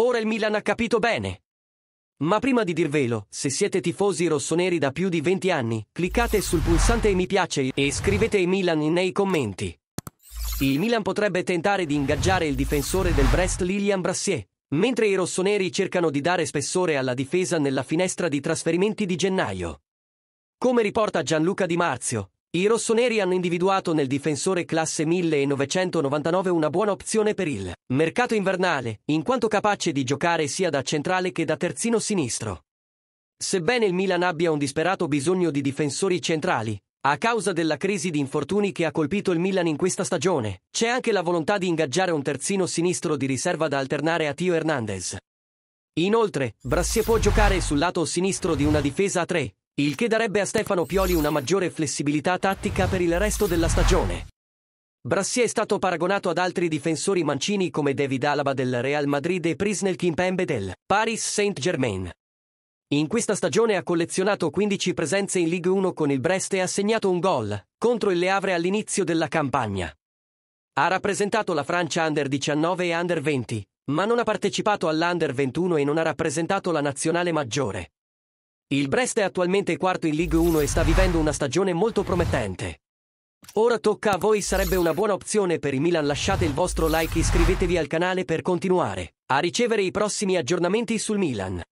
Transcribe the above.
Ora il Milan ha capito bene. Ma prima di dirvelo, se siete tifosi rossoneri da più di 20 anni, cliccate sul pulsante mi piace e scrivete il Milan nei commenti. Il Milan potrebbe tentare di ingaggiare il difensore del Brest Lilian Brassier, mentre i rossoneri cercano di dare spessore alla difesa nella finestra di trasferimenti di gennaio. Come riporta Gianluca Di Marzio, i rossoneri hanno individuato nel difensore classe 1999 una buona opzione per il mercato invernale, in quanto capace di giocare sia da centrale che da terzino sinistro. Sebbene il Milan abbia un disperato bisogno di difensori centrali, a causa della crisi di infortuni che ha colpito il Milan in questa stagione, c'è anche la volontà di ingaggiare un terzino sinistro di riserva da alternare a Tio Hernandez. Inoltre, Brassie può giocare sul lato sinistro di una difesa a 3, il che darebbe a Stefano Pioli una maggiore flessibilità tattica per il resto della stagione. Brassi è stato paragonato ad altri difensori mancini come David Alaba del Real Madrid e Prisnel Kimpembe del Paris Saint-Germain. In questa stagione ha collezionato 15 presenze in Ligue 1 con il Brest e ha segnato un gol contro il Le Havre all'inizio della campagna. Ha rappresentato la Francia Under 19 e Under 20, ma non ha partecipato all'Under 21 e non ha rappresentato la nazionale maggiore. Il Brest è attualmente quarto in League 1 e sta vivendo una stagione molto promettente. Ora tocca a voi, sarebbe una buona opzione per i Milan. Lasciate il vostro like e iscrivetevi al canale per continuare a ricevere i prossimi aggiornamenti sul Milan.